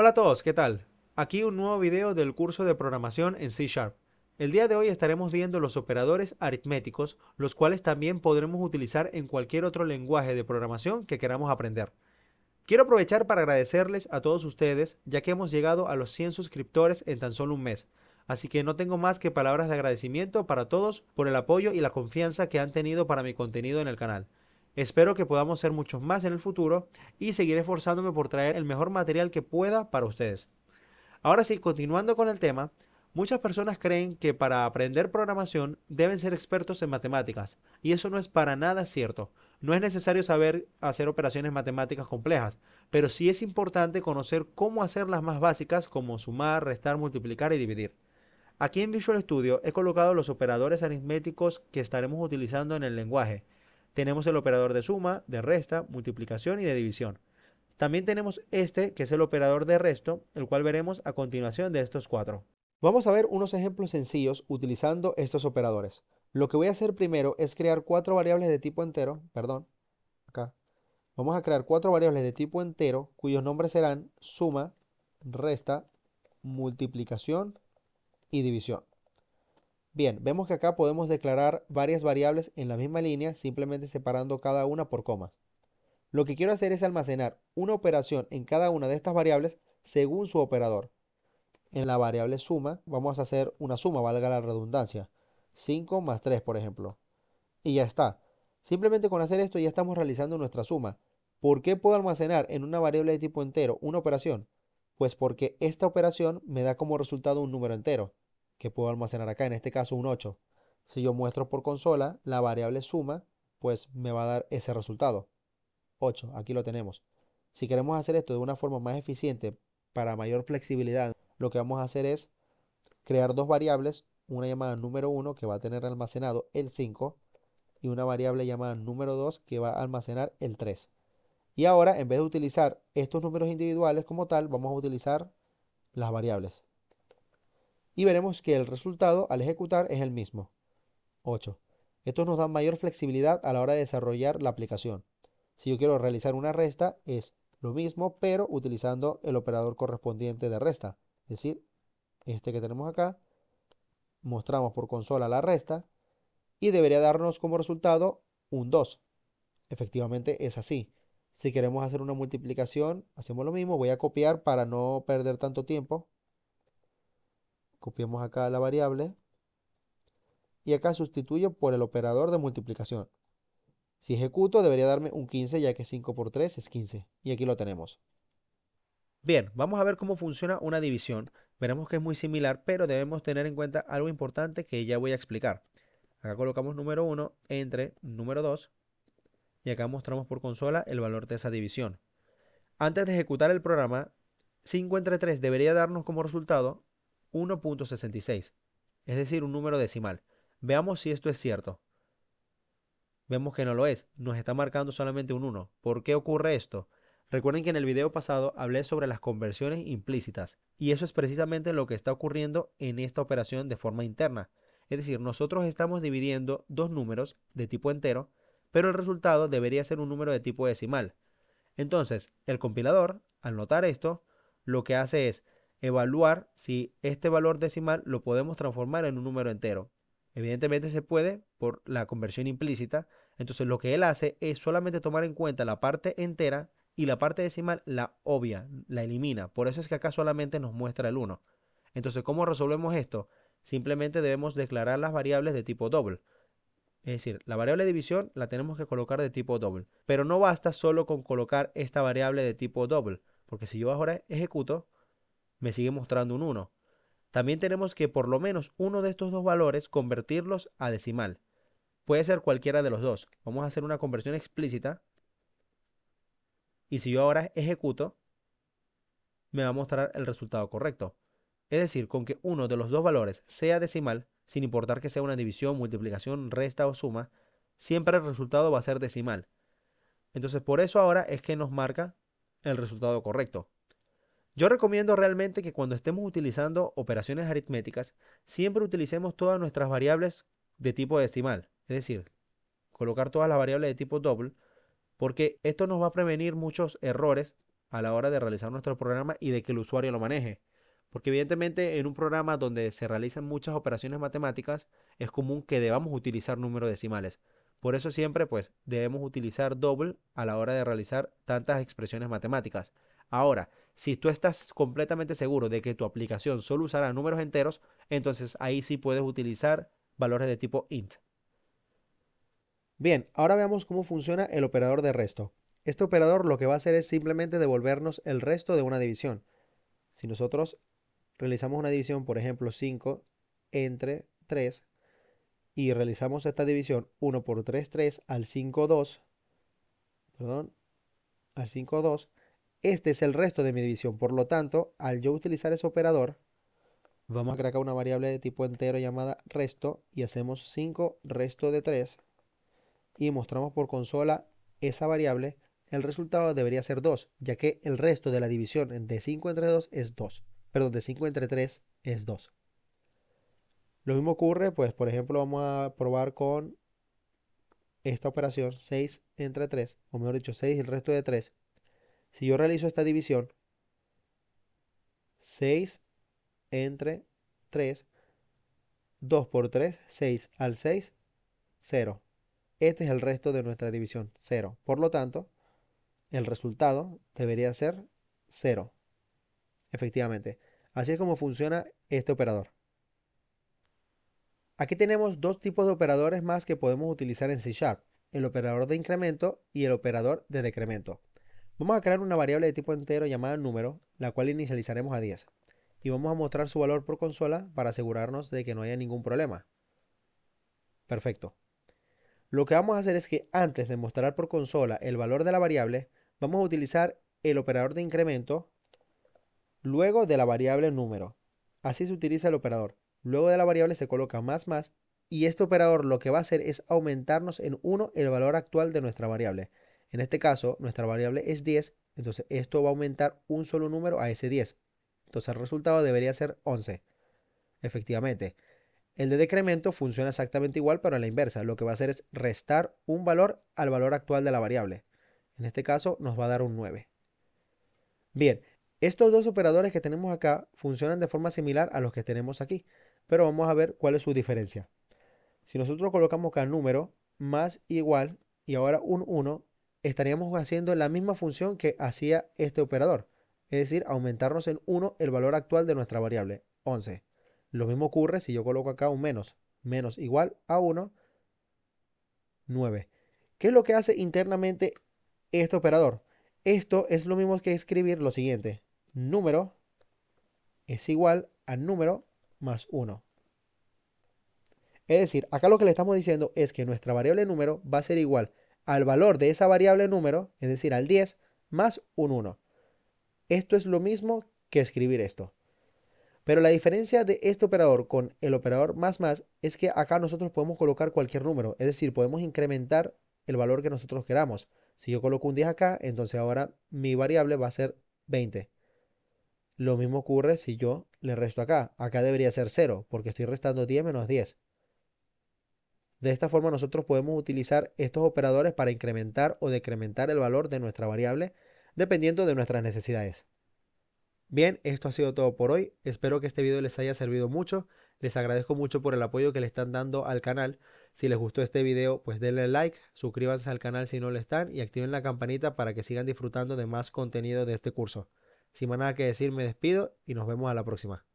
Hola a todos, ¿qué tal? Aquí un nuevo video del curso de programación en C Sharp. El día de hoy estaremos viendo los operadores aritméticos, los cuales también podremos utilizar en cualquier otro lenguaje de programación que queramos aprender. Quiero aprovechar para agradecerles a todos ustedes, ya que hemos llegado a los 100 suscriptores en tan solo un mes. Así que no tengo más que palabras de agradecimiento para todos por el apoyo y la confianza que han tenido para mi contenido en el canal. Espero que podamos ser muchos más en el futuro y seguiré esforzándome por traer el mejor material que pueda para ustedes. Ahora sí, continuando con el tema, muchas personas creen que para aprender programación deben ser expertos en matemáticas, y eso no es para nada cierto. No es necesario saber hacer operaciones matemáticas complejas, pero sí es importante conocer cómo hacer las más básicas como sumar, restar, multiplicar y dividir. Aquí en Visual Studio he colocado los operadores aritméticos que estaremos utilizando en el lenguaje tenemos el operador de suma, de resta, multiplicación y de división. También tenemos este, que es el operador de resto, el cual veremos a continuación de estos cuatro. Vamos a ver unos ejemplos sencillos utilizando estos operadores. Lo que voy a hacer primero es crear cuatro variables de tipo entero, perdón, acá. Vamos a crear cuatro variables de tipo entero cuyos nombres serán suma, resta, multiplicación y división. Bien, vemos que acá podemos declarar varias variables en la misma línea, simplemente separando cada una por comas. Lo que quiero hacer es almacenar una operación en cada una de estas variables según su operador. En la variable suma vamos a hacer una suma, valga la redundancia. 5 más 3, por ejemplo. Y ya está. Simplemente con hacer esto ya estamos realizando nuestra suma. ¿Por qué puedo almacenar en una variable de tipo entero una operación? Pues porque esta operación me da como resultado un número entero que puedo almacenar acá, en este caso un 8. Si yo muestro por consola la variable suma, pues me va a dar ese resultado. 8, aquí lo tenemos. Si queremos hacer esto de una forma más eficiente, para mayor flexibilidad, lo que vamos a hacer es crear dos variables, una llamada número 1 que va a tener almacenado el 5 y una variable llamada número 2 que va a almacenar el 3. Y ahora, en vez de utilizar estos números individuales como tal, vamos a utilizar las variables y veremos que el resultado al ejecutar es el mismo. 8. Esto nos da mayor flexibilidad a la hora de desarrollar la aplicación. Si yo quiero realizar una resta, es lo mismo, pero utilizando el operador correspondiente de resta. Es decir, este que tenemos acá, mostramos por consola la resta y debería darnos como resultado un 2. Efectivamente es así. Si queremos hacer una multiplicación, hacemos lo mismo. Voy a copiar para no perder tanto tiempo. Copiamos acá la variable y acá sustituyo por el operador de multiplicación. Si ejecuto debería darme un 15 ya que 5 por 3 es 15 y aquí lo tenemos. Bien, vamos a ver cómo funciona una división. Veremos que es muy similar, pero debemos tener en cuenta algo importante que ya voy a explicar. Acá colocamos número 1 entre número 2 y acá mostramos por consola el valor de esa división. Antes de ejecutar el programa, 5 entre 3 debería darnos como resultado 1.66, es decir, un número decimal. Veamos si esto es cierto. Vemos que no lo es, nos está marcando solamente un 1. ¿Por qué ocurre esto? Recuerden que en el video pasado hablé sobre las conversiones implícitas y eso es precisamente lo que está ocurriendo en esta operación de forma interna. Es decir, nosotros estamos dividiendo dos números de tipo entero, pero el resultado debería ser un número de tipo decimal. Entonces, el compilador, al notar esto, lo que hace es evaluar si este valor decimal lo podemos transformar en un número entero. Evidentemente se puede por la conversión implícita. Entonces lo que él hace es solamente tomar en cuenta la parte entera y la parte decimal la obvia, la elimina. Por eso es que acá solamente nos muestra el 1. Entonces, ¿cómo resolvemos esto? Simplemente debemos declarar las variables de tipo doble. Es decir, la variable división la tenemos que colocar de tipo doble. Pero no basta solo con colocar esta variable de tipo doble, porque si yo ahora ejecuto, me sigue mostrando un 1. También tenemos que por lo menos uno de estos dos valores convertirlos a decimal. Puede ser cualquiera de los dos. Vamos a hacer una conversión explícita. Y si yo ahora ejecuto, me va a mostrar el resultado correcto. Es decir, con que uno de los dos valores sea decimal, sin importar que sea una división, multiplicación, resta o suma, siempre el resultado va a ser decimal. Entonces por eso ahora es que nos marca el resultado correcto. Yo recomiendo realmente que cuando estemos utilizando operaciones aritméticas, siempre utilicemos todas nuestras variables de tipo decimal, es decir, colocar todas las variables de tipo double, porque esto nos va a prevenir muchos errores a la hora de realizar nuestro programa y de que el usuario lo maneje. Porque evidentemente en un programa donde se realizan muchas operaciones matemáticas es común que debamos utilizar números decimales. Por eso siempre pues debemos utilizar double a la hora de realizar tantas expresiones matemáticas. Ahora, si tú estás completamente seguro de que tu aplicación solo usará números enteros, entonces ahí sí puedes utilizar valores de tipo int. Bien, ahora veamos cómo funciona el operador de resto. Este operador lo que va a hacer es simplemente devolvernos el resto de una división. Si nosotros realizamos una división, por ejemplo, 5 entre 3, y realizamos esta división 1 por 3, 3 al 5, 2, perdón, al 5, 2, este es el resto de mi división. Por lo tanto, al yo utilizar ese operador, vamos a crear acá una variable de tipo entero llamada resto y hacemos 5 resto de 3 y mostramos por consola esa variable. El resultado debería ser 2, ya que el resto de la división de 5 entre 2 es 2. Perdón, de 5 entre 3 es 2. Lo mismo ocurre, pues por ejemplo vamos a probar con esta operación 6 entre 3, o mejor dicho 6 y el resto de 3 si yo realizo esta división, 6 entre 3, 2 por 3, 6 al 6, 0. Este es el resto de nuestra división, 0. Por lo tanto, el resultado debería ser 0. Efectivamente, así es como funciona este operador. Aquí tenemos dos tipos de operadores más que podemos utilizar en C Sharp, el operador de incremento y el operador de decremento. Vamos a crear una variable de tipo entero llamada número, la cual inicializaremos a 10. Y vamos a mostrar su valor por consola para asegurarnos de que no haya ningún problema. Perfecto. Lo que vamos a hacer es que antes de mostrar por consola el valor de la variable, vamos a utilizar el operador de incremento luego de la variable número. Así se utiliza el operador. Luego de la variable se coloca más más y este operador lo que va a hacer es aumentarnos en 1 el valor actual de nuestra variable. En este caso, nuestra variable es 10, entonces esto va a aumentar un solo número a ese 10. Entonces el resultado debería ser 11. Efectivamente, el de decremento funciona exactamente igual, pero a la inversa. Lo que va a hacer es restar un valor al valor actual de la variable. En este caso nos va a dar un 9. Bien, estos dos operadores que tenemos acá funcionan de forma similar a los que tenemos aquí, pero vamos a ver cuál es su diferencia. Si nosotros colocamos acá número más igual y ahora un 1, estaríamos haciendo la misma función que hacía este operador, es decir, aumentarnos en 1 el valor actual de nuestra variable, 11. Lo mismo ocurre si yo coloco acá un menos, menos igual a 1, 9. ¿Qué es lo que hace internamente este operador? Esto es lo mismo que escribir lo siguiente, número es igual a número más 1. Es decir, acá lo que le estamos diciendo es que nuestra variable número va a ser igual al valor de esa variable número, es decir, al 10, más un 1. Esto es lo mismo que escribir esto. Pero la diferencia de este operador con el operador más más es que acá nosotros podemos colocar cualquier número, es decir, podemos incrementar el valor que nosotros queramos. Si yo coloco un 10 acá, entonces ahora mi variable va a ser 20. Lo mismo ocurre si yo le resto acá. Acá debería ser 0, porque estoy restando 10 menos 10. De esta forma nosotros podemos utilizar estos operadores para incrementar o decrementar el valor de nuestra variable dependiendo de nuestras necesidades. Bien, esto ha sido todo por hoy. Espero que este video les haya servido mucho. Les agradezco mucho por el apoyo que le están dando al canal. Si les gustó este video, pues denle like, suscríbanse al canal si no lo están y activen la campanita para que sigan disfrutando de más contenido de este curso. Sin más nada que decir, me despido y nos vemos a la próxima.